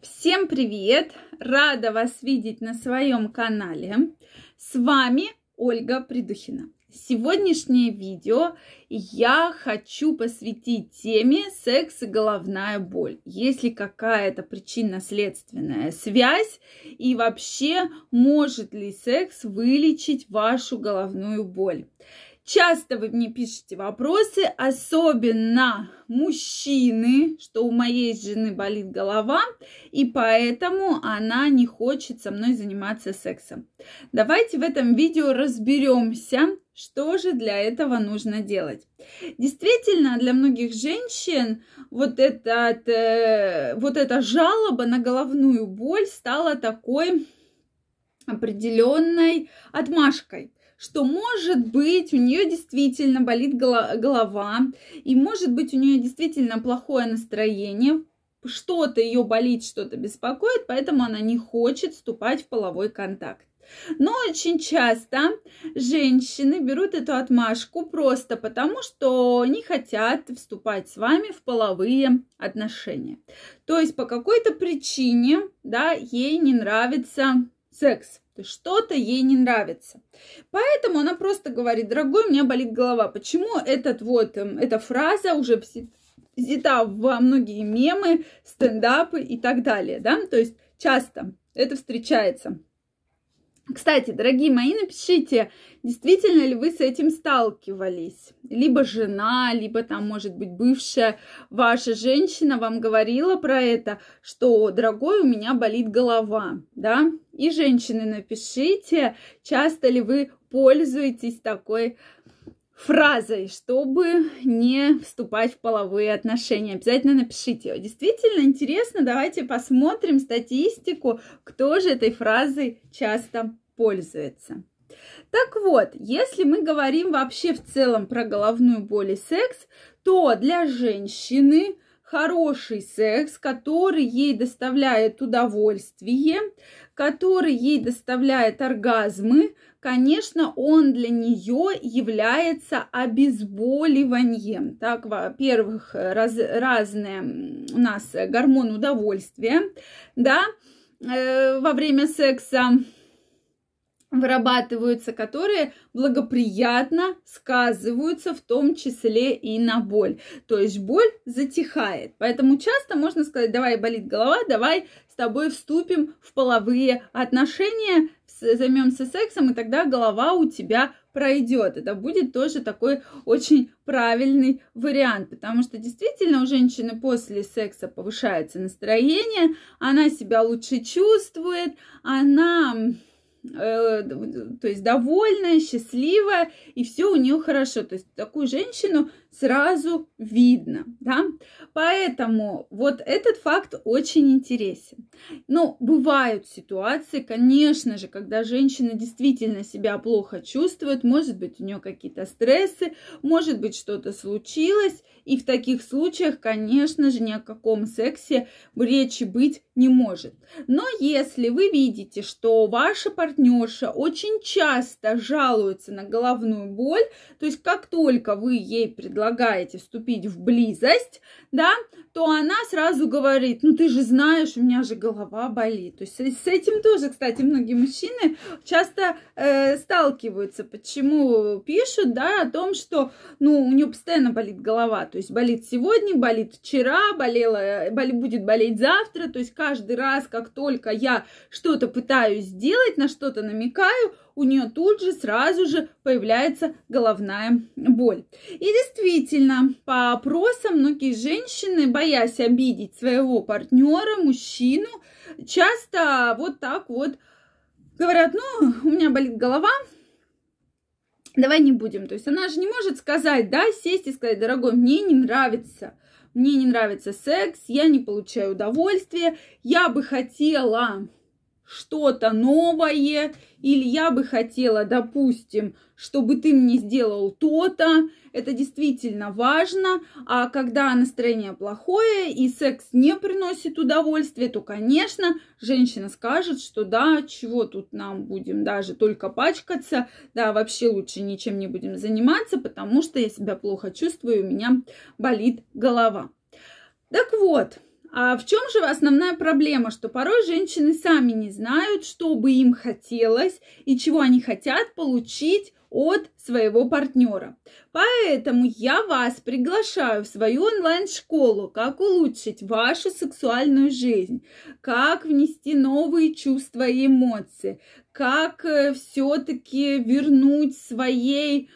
Всем привет! Рада вас видеть на своем канале. С вами Ольга Придухина. Сегодняшнее видео я хочу посвятить теме секс и головная боль. Есть ли какая-то причинно-следственная связь и вообще может ли секс вылечить вашу головную боль? Часто вы мне пишете вопросы, особенно мужчины, что у моей жены болит голова, и поэтому она не хочет со мной заниматься сексом. Давайте в этом видео разберемся, что же для этого нужно делать. Действительно, для многих женщин вот, этот, э, вот эта жалоба на головную боль стала такой определенной отмашкой что, может быть, у нее действительно болит голова, и, может быть, у нее действительно плохое настроение, что-то ее болит, что-то беспокоит, поэтому она не хочет вступать в половой контакт. Но очень часто женщины берут эту отмашку просто потому, что не хотят вступать с вами в половые отношения. То есть по какой-то причине, да, ей не нравится секс. То есть что-то ей не нравится. Поэтому она просто говорит, дорогой, у меня болит голова. Почему этот вот, эм, эта фраза уже взята во многие мемы, стендапы и так далее, да? То есть часто это встречается. Кстати, дорогие мои, напишите, действительно ли вы с этим сталкивались? Либо жена, либо там, может быть, бывшая ваша женщина вам говорила про это, что, дорогой, у меня болит голова, да? И женщины напишите, часто ли вы пользуетесь такой фразой, чтобы не вступать в половые отношения. Обязательно напишите. Действительно интересно, давайте посмотрим статистику, кто же этой фразой часто пользуется. Так вот, если мы говорим вообще в целом про головную боль и секс, то для женщины – хороший секс, который ей доставляет удовольствие, который ей доставляет оргазмы, конечно, он для нее является обезболиванием. Так, во-первых, раз, разные у нас э, гормон удовольствия, да, э, во время секса вырабатываются, которые благоприятно сказываются в том числе и на боль. То есть боль затихает. Поэтому часто можно сказать, давай болит голова, давай с тобой вступим в половые отношения, займемся сексом, и тогда голова у тебя пройдет. Это будет тоже такой очень правильный вариант, потому что действительно у женщины после секса повышается настроение, она себя лучше чувствует, она Э, то есть довольная, счастливая, и все у нее хорошо. То есть такую женщину сразу видно, да. Поэтому вот этот факт очень интересен. Но ну, бывают ситуации, конечно же, когда женщина действительно себя плохо чувствует, может быть, у нее какие-то стрессы, может быть, что-то случилось, и в таких случаях, конечно же, ни о каком сексе речи быть не может. Но если вы видите, что ваша партнерша очень часто жалуется на головную боль, то есть как только вы ей предлагаете вступить в близость, да, то она сразу говорит, ну ты же знаешь, у меня же голова болит. То есть с этим тоже, кстати, многие мужчины часто э, сталкиваются. Почему пишут, да, о том, что, ну, у нее постоянно болит голова. То есть болит сегодня, болит вчера, болела, бол, будет болеть завтра. То есть как каждый раз, как только я что-то пытаюсь сделать, на что-то намекаю, у нее тут же сразу же появляется головная боль. И действительно, по опросам многие женщины, боясь обидеть своего партнера, мужчину, часто вот так вот говорят, ну, у меня болит голова, давай не будем. То есть она же не может сказать, да, сесть и сказать, дорогой, мне не нравится мне не нравится секс, я не получаю удовольствия, я бы хотела что-то новое, или я бы хотела, допустим, чтобы ты мне сделал то-то, это действительно важно, а когда настроение плохое и секс не приносит удовольствия, то, конечно, женщина скажет, что да, чего тут нам будем даже только пачкаться, да, вообще лучше ничем не будем заниматься, потому что я себя плохо чувствую, у меня болит голова. Так вот, а в чем же основная проблема, что порой женщины сами не знают, что бы им хотелось и чего они хотят получить от своего партнера. Поэтому я вас приглашаю в свою онлайн-школу, как улучшить вашу сексуальную жизнь, как внести новые чувства и эмоции, как э, все-таки вернуть своей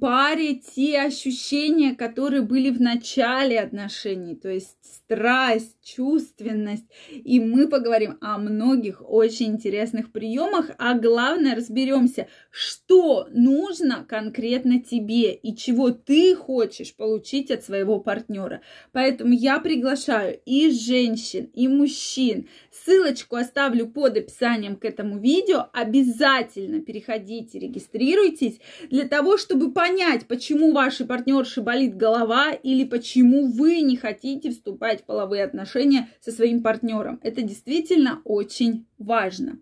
паре те ощущения, которые были в начале отношений, то есть страсть, чувственность. И мы поговорим о многих очень интересных приемах, а главное разберемся, что нужно конкретно тебе и чего ты хочешь получить от своего партнера. Поэтому я приглашаю и женщин, и мужчин. Ссылочку оставлю под описанием к этому видео. Обязательно переходите, регистрируйтесь для того, чтобы чтобы понять, почему вашей партнерши болит голова или почему вы не хотите вступать в половые отношения со своим партнером. Это действительно очень важно.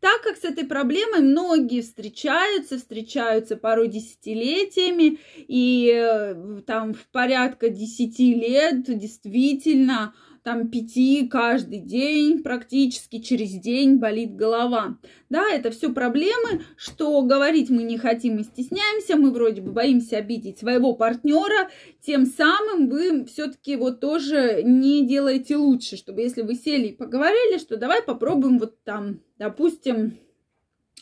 Так как с этой проблемой многие встречаются, встречаются порой десятилетиями, и э, там в порядка десяти лет действительно там 5 каждый день, практически через день болит голова. Да, это все проблемы, что говорить мы не хотим и стесняемся, мы вроде бы боимся обидеть своего партнера, тем самым вы все-таки вот тоже не делаете лучше, чтобы если вы сели и поговорили, что давай попробуем вот там, допустим,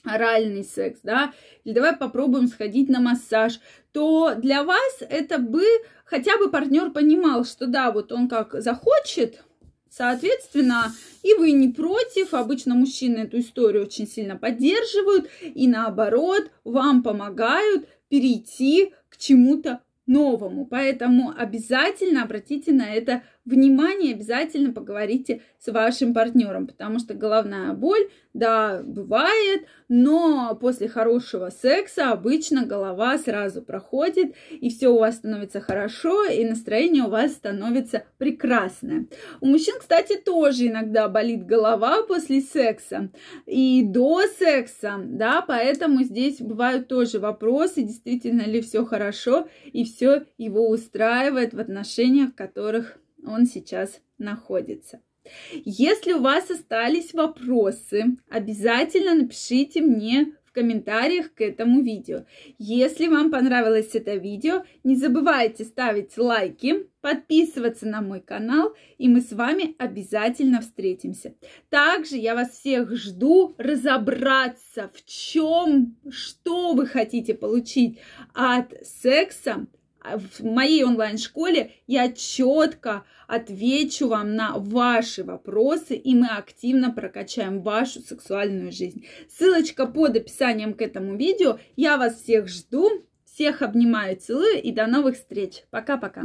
оральный секс, да, или давай попробуем сходить на массаж, то для вас это бы хотя бы партнер понимал, что да, вот он как захочет, Соответственно, и вы не против. Обычно мужчины эту историю очень сильно поддерживают и наоборот вам помогают перейти к чему-то новому. Поэтому обязательно обратите на это внимание, обязательно поговорите с вашим партнером, потому что головная боль, да, бывает, но после хорошего секса обычно голова сразу проходит, и все у вас становится хорошо, и настроение у вас становится прекрасное. У мужчин, кстати, тоже иногда болит голова после секса и до секса, да, поэтому здесь бывают тоже вопросы, действительно ли все хорошо и все его устраивает в отношениях, в которых он сейчас находится. Если у вас остались вопросы, обязательно напишите мне в комментариях к этому видео. Если вам понравилось это видео, не забывайте ставить лайки, подписываться на мой канал, и мы с вами обязательно встретимся. Также я вас всех жду разобраться, в чем, что вы хотите получить от секса, а, в моей онлайн-школе я четко отвечу вам на ваши вопросы, и мы активно прокачаем вашу сексуальную жизнь. Ссылочка под описанием к этому видео. Я вас всех жду, всех обнимаю, целую и до новых встреч. Пока-пока.